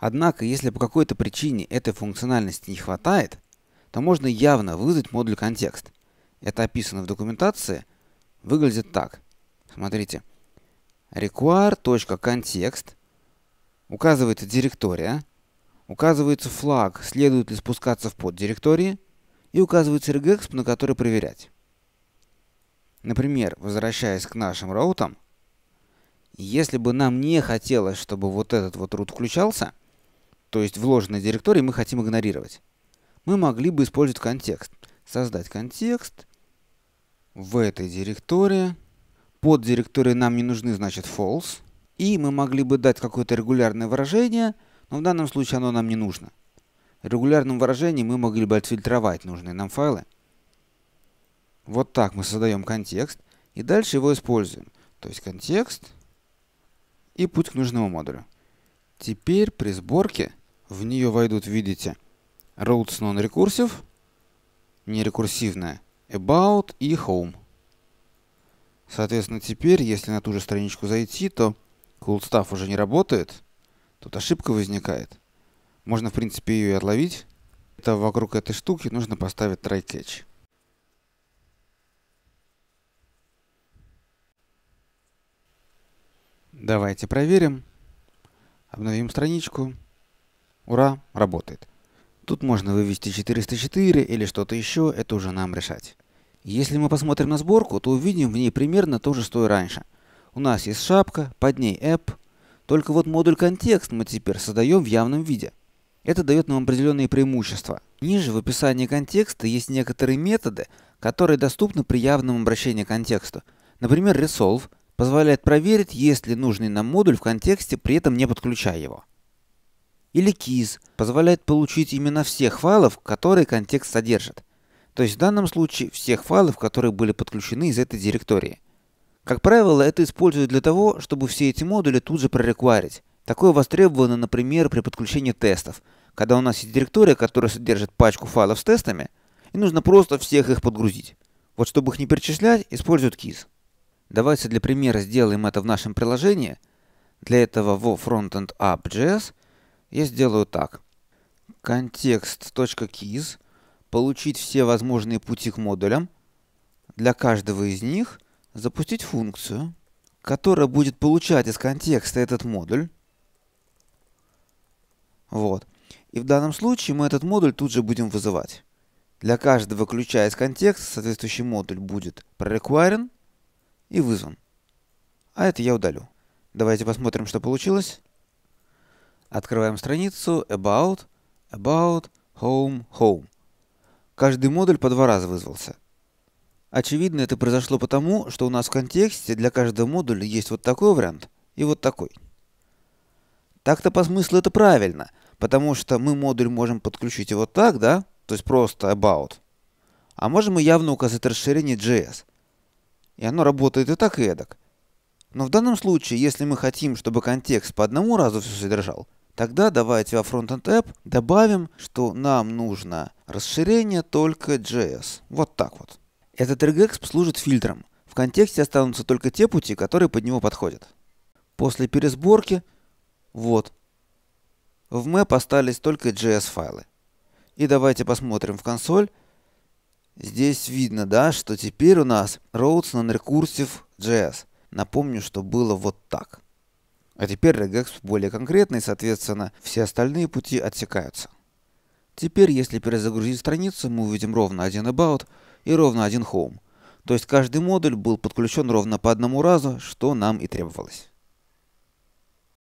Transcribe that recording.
Однако, если по какой-то причине этой функциональности не хватает, то можно явно вызвать модуль контекст. Это описано в документации, выглядит так. Смотрите. require.context указывается директория, указывается флаг, следует ли спускаться в поддиректории, и указывается regex, на который проверять. Например, возвращаясь к нашим роутам, если бы нам не хотелось, чтобы вот этот вот root включался, то есть вложенные директории, мы хотим игнорировать. Мы могли бы использовать контекст. Создать контекст в этой директории. Под директорией нам не нужны, значит, false. И мы могли бы дать какое-то регулярное выражение, но в данном случае оно нам не нужно. Регулярным выражением мы могли бы отфильтровать нужные нам файлы. Вот так мы создаем контекст и дальше его используем. То есть контекст и путь к нужному модулю. Теперь при сборке в нее войдут, видите, routes non-recursive, нерекурсивная, about и home. Соответственно, теперь, если на ту же страничку зайти, то cool stuff уже не работает, тут ошибка возникает. Можно, в принципе, ее и отловить. Это вокруг этой штуки нужно поставить try catch. Давайте проверим. Обновим страничку. Ура, работает. Тут можно вывести 404 или что-то еще, это уже нам решать. Если мы посмотрим на сборку, то увидим в ней примерно то же, что и раньше. У нас есть шапка, под ней app. Только вот модуль контекст мы теперь создаем в явном виде. Это дает нам определенные преимущества. Ниже в описании контекста есть некоторые методы, которые доступны при явном обращении к контексту. Например, resolve позволяет проверить, есть ли нужный нам модуль в контексте, при этом не подключая его или keys позволяет получить имена всех файлов, которые контекст содержит. То есть в данном случае всех файлов, которые были подключены из этой директории. Как правило, это используют для того, чтобы все эти модули тут же прорекварить. Такое востребовано, например, при подключении тестов, когда у нас есть директория, которая содержит пачку файлов с тестами, и нужно просто всех их подгрузить. Вот чтобы их не перечислять, используют keys. Давайте для примера сделаем это в нашем приложении. Для этого во frontend app.js я сделаю так. Контекст.keys получить все возможные пути к модулям. Для каждого из них запустить функцию, которая будет получать из контекста этот модуль. Вот. И в данном случае мы этот модуль тут же будем вызывать. Для каждого ключа из контекста соответствующий модуль будет прореquirен и вызван. А это я удалю. Давайте посмотрим, что получилось. Открываем страницу About, About, Home, Home. Каждый модуль по два раза вызвался. Очевидно, это произошло потому, что у нас в контексте для каждого модуля есть вот такой вариант и вот такой. Так-то по смыслу это правильно, потому что мы модуль можем подключить и вот так, да? То есть просто about. А можем мы явно указать расширение JS. И оно работает и так, и эдак. Но в данном случае, если мы хотим, чтобы контекст по одному разу все содержал, Тогда давайте во Frontend App добавим, что нам нужно расширение только JS. Вот так вот. Этот regexp служит фильтром. В контексте останутся только те пути, которые под него подходят. После пересборки, вот, в map остались только JS файлы. И давайте посмотрим в консоль. Здесь видно, да, что теперь у нас roads non-recursive JS. Напомню, что было вот так. А теперь регекс более конкретный, соответственно, все остальные пути отсекаются. Теперь, если перезагрузить страницу, мы увидим ровно один about и ровно один home. То есть каждый модуль был подключен ровно по одному разу, что нам и требовалось.